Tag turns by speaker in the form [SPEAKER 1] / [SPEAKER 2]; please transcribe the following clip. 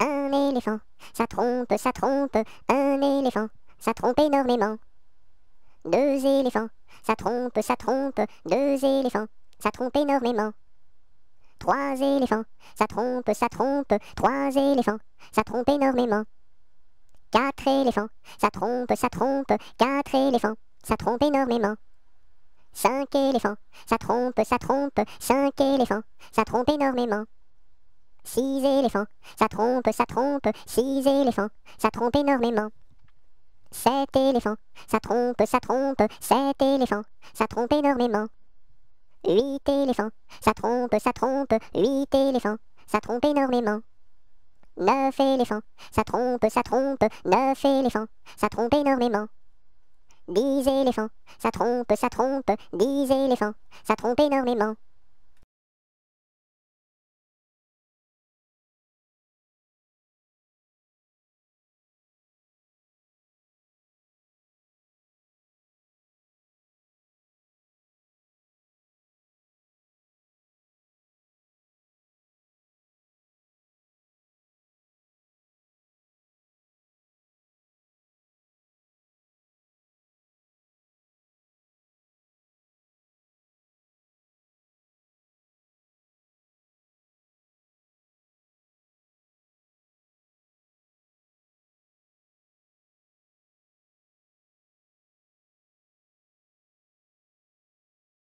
[SPEAKER 1] un éléphant. Ça trompe, ça trompe, un éléphant. Ça trompe énormément. Deux éléphants. Ça trompe, ça trompe, deux éléphants. Ça trompe énormément. Trois éléphants. Ça trompe, ça trompe, trois éléphants. Ça trompe énormément. Quatre éléphants. Ça trompe, ça trompe, quatre éléphants. Ça trompe énormément. Cinq éléphants. Ça trompe, ça trompe, cinq éléphants. Ça trompe énormément six éléphants. Ça trompe, ça trompe, six éléphants. Ça trompe énormément. Sept éléphants. Ça trompe, ça trompe, sept éléphants. Ça trompe énormément. Huit éléphants. Ça trompe, ça trompe, huit éléphants. Ça trompe énormément. Neuf éléphants. Ça trompe, ça trompe, neuf éléphants. Ça trompe énormément. Dix éléphants. Ça trompe, ça trompe, dix
[SPEAKER 2] éléphants. Ça trompe énormément.